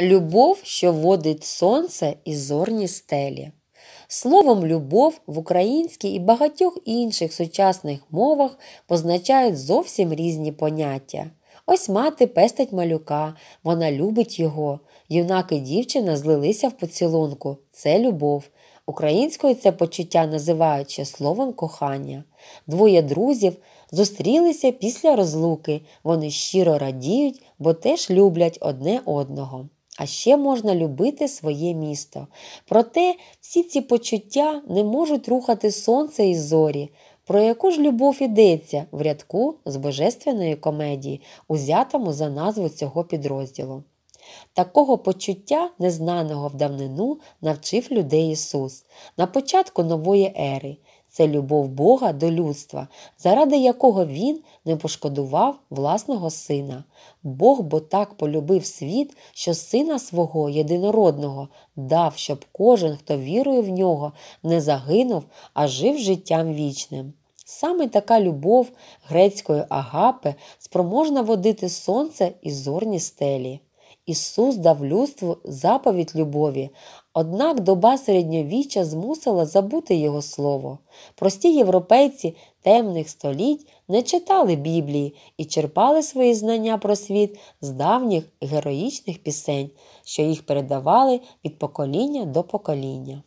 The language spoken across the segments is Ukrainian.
любов, що водить сонце і зорні стелі. Словом любов в українській і багатьох інших сучасних мовах позначають зовсім різні поняття. Ось мати пестить малюка, вона любить його. Юнак і дівчина злилися в поцілунку. Це любов. Українською це почуття називають ще словом кохання. Двоє друзів зустрілися після розлуки. Вони щиро радіють, бо теж люблять одне одного а ще можна любити своє місто. Проте всі ці почуття не можуть рухати сонце і зорі. Про яку ж любов йдеться в рядку з божественної комедії, узятому за назву цього підрозділу. Такого почуття, незнаного в давнину, навчив людей Ісус на початку нової ери це любов Бога до людства, заради якого Він не пошкодував власного сина. Бог бо так полюбив світ, що сина свого єдинородного дав, щоб кожен, хто вірує в нього, не загинув, а жив життям вічним. Саме така любов грецької агапи спроможна водити сонце і зорні стелі. Ісус дав людству заповідь любові, Однак доба середньовіччя змусила забути його слово. Прості європейці темних століть не читали Біблії і черпали свої знання про світ з давніх героїчних пісень, що їх передавали від покоління до покоління.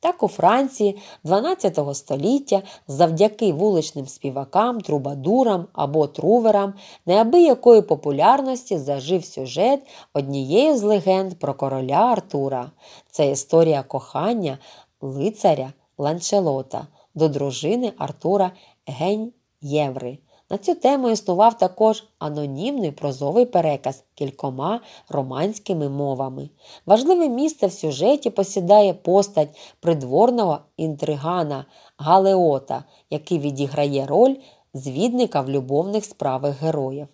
Так у Франції 12 століття завдяки вуличним співакам, трубадурам або труверам неабиякої популярності зажив сюжет однієї з легенд про короля Артура. Це історія кохання лицаря Ланчелота до дружини Артура Гень Єври. На цю тему існував також анонімний прозовий переказ кількома романськими мовами. Важливе місце в сюжеті посідає постать придворного інтригана Галеота, який відіграє роль звідника в любовних справах героїв.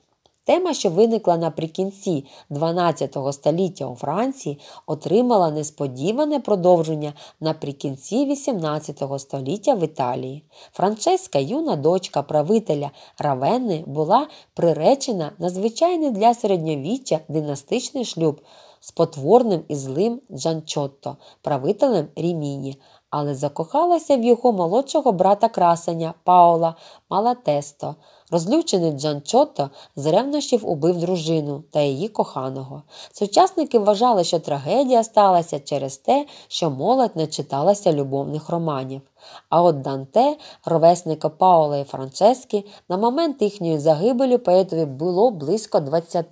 Тема, що виникла наприкінці 12 століття у Франції, отримала несподіване продовження наприкінці 18 століття в Італії. Франческа, юна дочка правителя Равенни, була приречена на звичайний для середньовіччя династичний шлюб з потворним і злим Джанчотто, правителем Ріміні але закохалася в його молодшого брата красення Паола Малатесто. Розлючений Джанчотто з ревнощів убив дружину та її коханого. Сучасники вважали, що трагедія сталася через те, що молодь не читалася любовних романів. А от Данте, ровесника Паола і Франчески, на момент їхньої загибелі поетові було близько 20.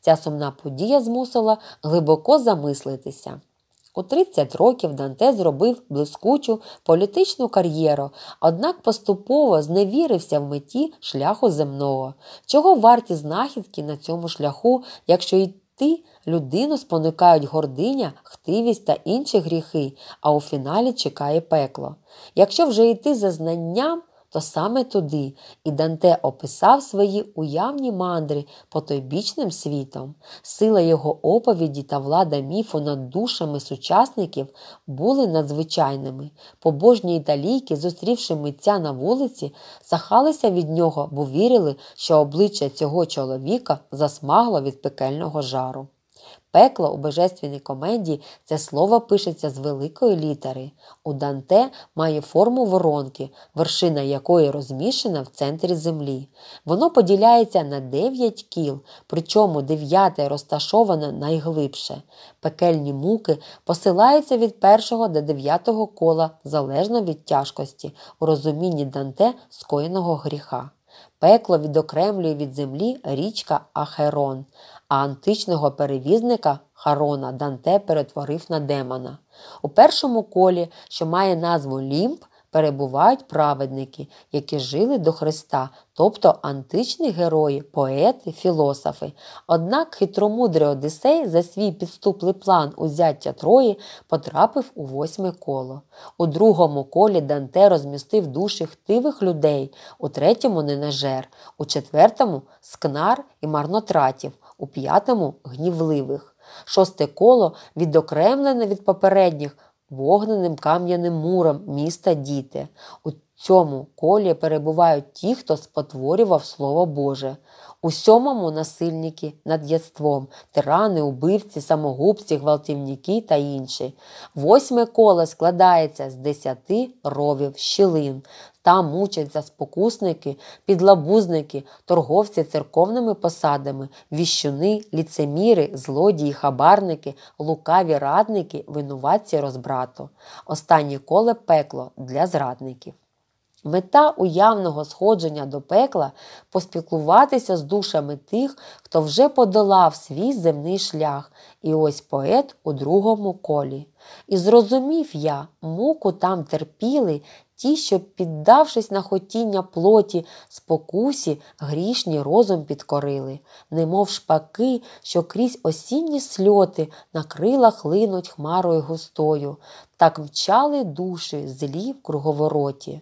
Ця сумна подія змусила глибоко замислитися. У 30 років Данте зробив блискучу політичну кар'єру, однак поступово зневірився в меті шляху земного. Чого варті знахідки на цьому шляху, якщо йти людину спонукають гординя, хтивість та інші гріхи, а у фіналі чекає пекло. Якщо вже йти за знанням, то саме туди і Данте описав свої уявні мандри потойбічним світом. Сила його оповіді та влада міфу над душами сучасників були надзвичайними. Побожні італійки, зустрівши митця на вулиці, сахалися від нього, бо вірили, що обличчя цього чоловіка засмагло від пекельного жару. Пекло у божественній комедії це слово пишеться з великої літери. У Данте має форму воронки, вершина якої розміщена в центрі землі. Воно поділяється на 9 кіл, причому дев'яте розташоване найглибше. Пекельні муки посилаються від першого до дев'ятого кола залежно від тяжкості, у розумінні Данте скоєного гріха. Пекло відокремлює від землі річка Ахерон, а античного перевізника Харона Данте перетворив на демона. У першому колі, що має назву Лімп перебувають праведники, які жили до Христа, тобто античні герої, поети, філософи. Однак хитромудрий Одисей за свій підступлий план узяття Трої потрапив у восьме коло. У другому колі Данте розмістив душі хтивих людей, у третьому ненажер, у четвертому скнар і марнотратів, у п'ятому гнівливих. Шосте коло відокремлене від попередніх вогненим кам'яним муром міста у в цьому колі перебувають ті, хто спотворював Слово Боже. У сьомому насильники над єдством, тирани, убивці, самогубці, гвалтівники та інші. Восьме коло складається з десяти ровів щілин. Там мучаться спокусники, підлабузники, торговці церковними посадами, віщуни, ліцеміри, злодії, хабарники, лукаві радники, винуватці розбрату. Останнє коле пекло для зрадників. Мета уявного сходження до пекла поспілкуватися з душами тих, хто вже подолав свій земний шлях, і ось поет у другому колі. І зрозумів я, муку там терпіли ті, що, піддавшись на хотіння плоті, спокусі, грішні розум підкорили, немов шпаки, що крізь осінні сльоти на крилах линуть хмарою густою, так мчали душі злі в круговороті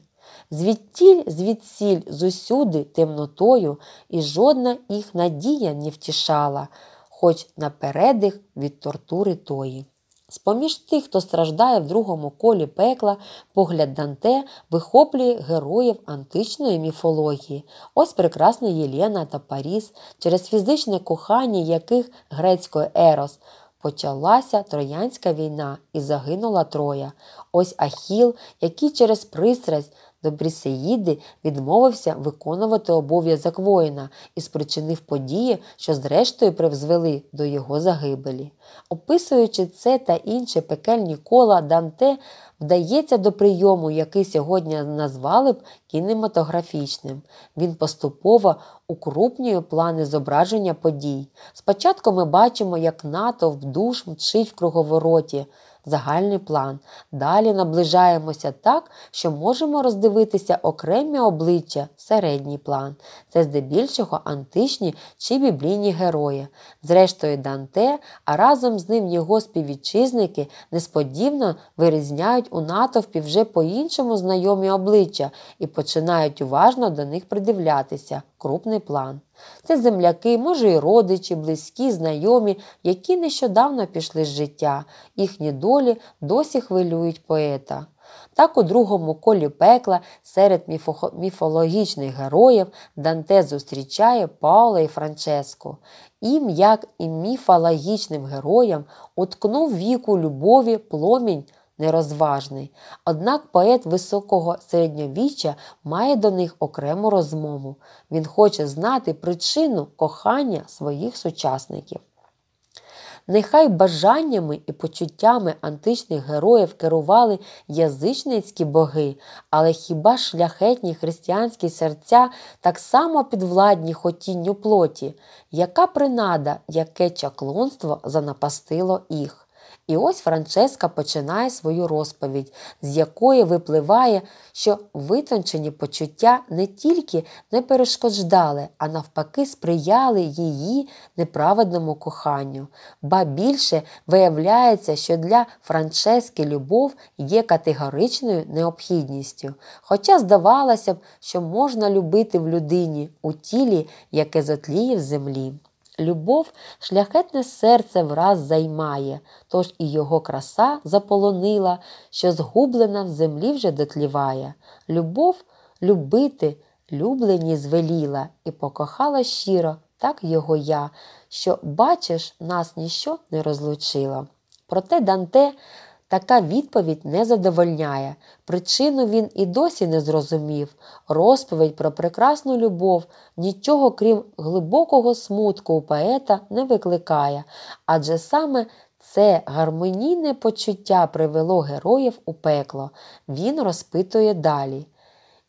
звідтіль, звідсіль зусюди темнотою, і жодна їх надія не втішала, хоч напередих від тортури тої. З поміж тих, хто страждає в другому колі пекла, погляд Данте вихоплює героїв античної міфології, ось прекрасна Єлена та Паріс, через фізичне кохання яких грецької ерос. Почалася Троянська війна і загинула Троя. Ось Ахіл, який через пристрасть Добрісеїди відмовився виконувати обов'язок воїна і спричинив події, що зрештою привзвели до його загибелі. Описуючи це та інші пекельні кола, Данте вдається до прийому, який сьогодні назвали б кінематографічним. Він поступово укрупнює плани зображення подій. Спочатку ми бачимо, як натовп душ мчить в круговороті загальний план. Далі наближаємося так, що можемо роздивитися окремі обличчя, середній план. Це здебільшого античні чи біблійні герої. Зрештою, Данте, а разом з ним його співвітчизники несподівано вирізняють у натовпі вже по-іншому знайомі обличчя і починають уважно до них придивлятися крупний план. Це земляки, може, і родичі, близькі, знайомі, які нещодавно пішли з життя, їхні долі досі хвилюють поета. Так у другому колі пекла серед міфологічних героїв Данте зустрічає Паула і Франческо. Ім, як і міфологічним героям, уткнув віку любові пломінь нерозважний. Однак поет високого середньовіччя має до них окрему розмову. Він хоче знати причину кохання своїх сучасників. Нехай бажаннями і почуттями античних героїв керували язичницькі боги, але хіба шляхетні християнські серця так само підвладні хотінню плоті, яка принада, яке чаклонство занапастило їх? І ось Франческа починає свою розповідь, з якої випливає, що витончені почуття не тільки не перешкодждали, а навпаки, сприяли її неправедному коханню. Ба більше виявляється, що для Франчески любов є категоричною необхідністю. Хоча здавалося б, що можна любити в людині у тілі, яке затліє в землі. Любов шляхетне серце враз займає, тож і його краса заполонила, що згублена в землі вже дотліває. Любов любити, люблені звеліла, і покохала щиро, так його я, що, бачиш, нас ніщо не розлучило. Проте Данте Така відповідь не задовольняє, причину він і досі не зрозумів. Розповідь про прекрасну любов нічого крім глибокого смутку у поета не викликає, адже саме це гармонійне почуття привело героїв у пекло. Він розпитує далі.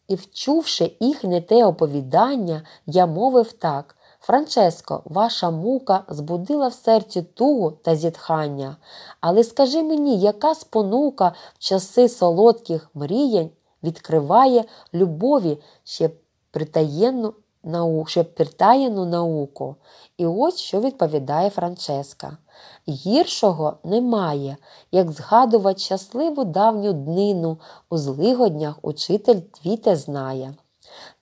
І, вчувши їхнє те оповідання, я мовив так. Франческо, ваша мука збудила в серці тугу та зітхання. Але скажи мені, яка спонука в часи солодких мріянь відкриває любові ще притаєнну науку, ще притаєну науку? І ось що відповідає Франческа. Гіршого немає, як згадувати щасливу давню днину, у злигоднях учитель твіте знає.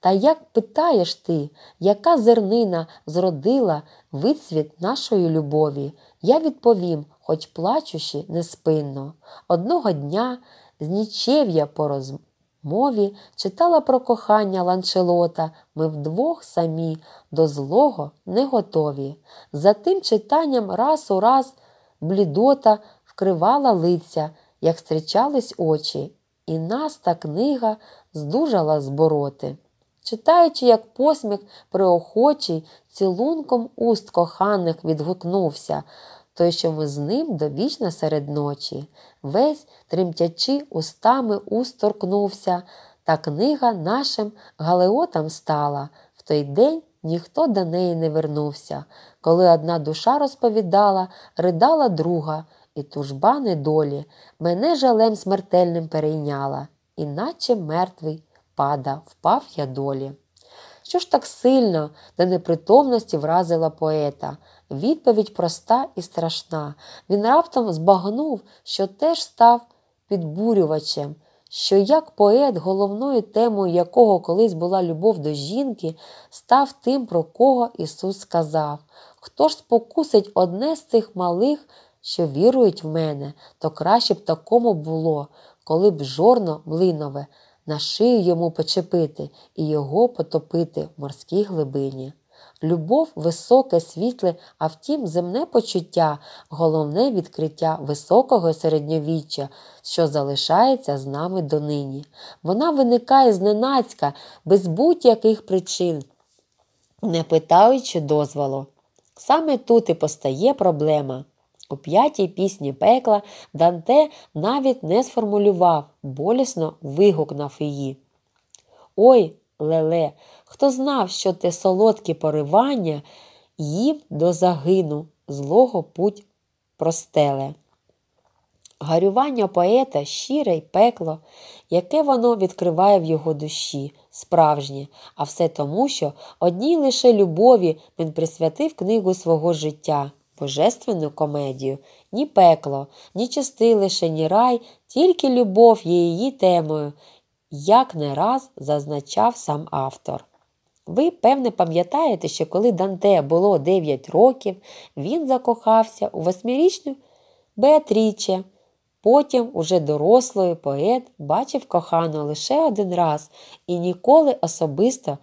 Та як питаєш ти, яка зернина зродила вицвіт нашої любові? Я відповім, хоч плачучи, неспинно. Одного дня з нічев'я по розмові читала про кохання ланчелота, ми вдвох самі до злого не готові. За тим читанням раз у раз блідота вкривала лиця, як зустрічались очі, і нас та книга здужала збороти читаючи, як посміх приохочий, цілунком уст коханих відгукнувся. Той, що ми з ним довічно серед ночі, весь, тремтячи, устами уст торкнувся, та книга нашим галеотам стала. В той день ніхто до неї не вернувся. Коли одна душа розповідала, ридала друга, і тужба недолі мене жалем смертельним перейняла, іначе мертвий пада, впав я долі. Що ж так сильно до непритомності вразила поета? Відповідь проста і страшна. Він раптом збагнув, що теж став підбурювачем, що як поет, головною темою якого колись була любов до жінки, став тим, про кого Ісус сказав. Хто ж спокусить одне з цих малих, що вірують в мене, то краще б такому було, коли б жорно млинове на шию йому почепити і його потопити в морській глибині. Любов високе, світле, а втім, земне почуття, головне відкриття високого середньовіччя, що залишається з нами донині. Вона виникає зненацька, без будь-яких причин, не питаючи дозволу. Саме тут і постає проблема. У п'ятій пісні пекла Данте навіть не сформулював, болісно вигукнув її. Ой, Леле, хто знав, що те солодкі поривання їм до загину злого путь простеле. Гарювання поета щире й пекло, яке воно відкриває в його душі, справжнє, а все тому, що одній лише любові він присвятив книгу свого життя божественну комедію, ні пекло, ні чистилище, ні рай, тільки любов є її темою, як не раз зазначав сам автор. Ви, певне, пам'ятаєте, що коли Данте було 9 років, він закохався у восьмирічну Беатріче. Потім, уже дорослою, поет бачив кохану лише один раз і ніколи особисто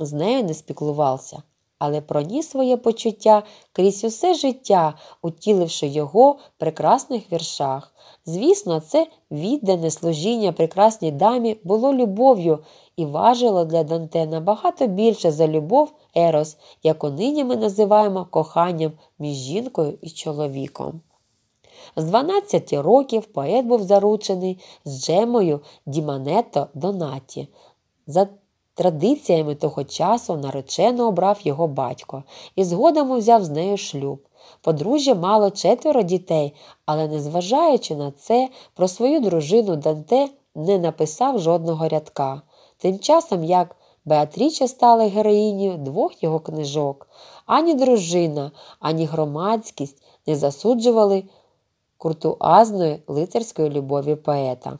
з нею не спіклувався але проніс своє почуття крізь усе життя, утіливши його в прекрасних віршах. Звісно, це віддане служіння прекрасній дамі було любов'ю і важило для Данте набагато більше за любов Ерос, яку нині ми називаємо коханням між жінкою і чоловіком. З 12 років поет був заручений з Джемою Діманетто Донаті. За Традиціями того часу наречено обрав його батько і згодом взяв з нею шлюб. Подружжя мало четверо дітей, але, незважаючи на це, про свою дружину Данте не написав жодного рядка. Тим часом як Беатріча стала героїнею двох його книжок, ані дружина, ані громадськість не засуджували куртуазної лицарської любові поета.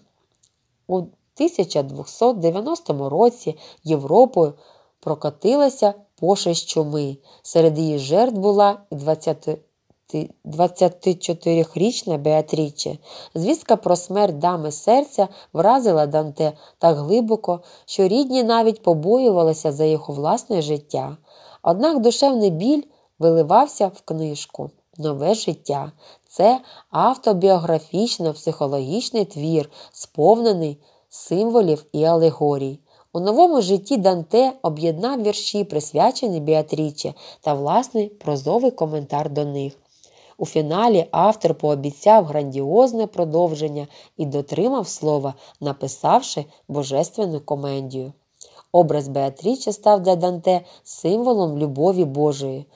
У 1290 році Європою прокатилася пошесть чуми. Серед її жертв була 24-річна Беатріче. Звістка про смерть дами серця вразила Данте так глибоко, що рідні навіть побоювалися за його власне життя. Однак душевний біль виливався в книжку Нове життя. Це автобіографічно-психологічний твір, сповнений символів і алегорій. У новому житті Данте об'єднав вірші, присвячені Біатріче, та власний прозовий коментар до них. У фіналі автор пообіцяв грандіозне продовження і дотримав слова, написавши божественну комендію. Образ Беатріче став для Данте символом любові Божої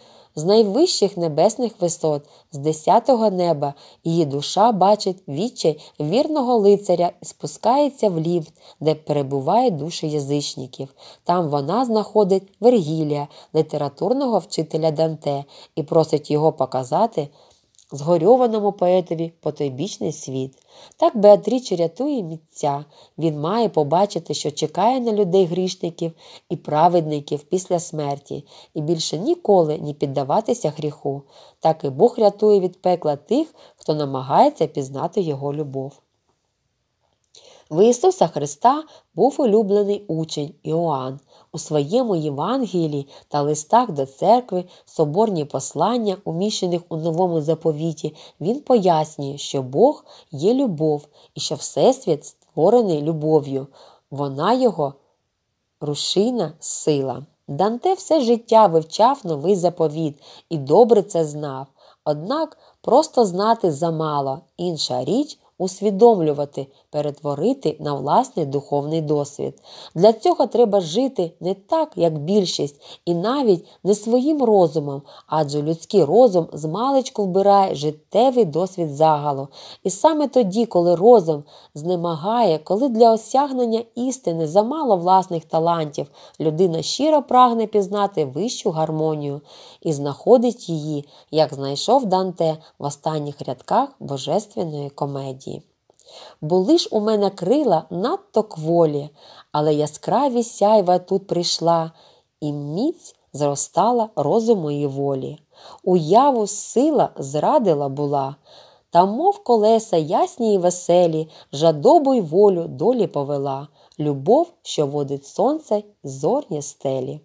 з найвищих небесних висот, з десятого неба, її душа бачить відчай вірного лицаря і спускається в ліфт, де перебуває душі язичників. Там вона знаходить Вергілія, літературного вчителя Данте, і просить його показати згорьованому поетові потойбічний світ. Так Беатріч рятує мітця. Він має побачити, що чекає на людей грішників і праведників після смерті, і більше ніколи не піддаватися гріху. Так і Бог рятує від пекла тих, хто намагається пізнати його любов. В Ісуса Христа був улюблений учень Іоанн. У своєму Євангелії та листах до церкви соборні послання, уміщених у новому заповіті, він пояснює, що Бог є любов і що Всесвіт створений любов'ю, вона його рушина, сила. Данте все життя вивчав новий заповіт і добре це знав. Однак просто знати замало, інша річ усвідомлювати, перетворити на власний духовний досвід. Для цього треба жити не так, як більшість, і навіть не своїм розумом, адже людський розум змалечку вбирає життєвий досвід загалу. І саме тоді, коли розум знемагає, коли для осягнення істини замало власних талантів, людина щиро прагне пізнати вищу гармонію і знаходить її, як знайшов Данте в останніх рядках божественної комедії. Були ж у мене крила надто кволі, але яскраві сяйва тут прийшла, і міць зростала розумої волі. Уяву сила зрадила була, та, мов колеса, ясні й веселі, жадобу й волю долі повела, любов, що водить сонце, зорні стелі.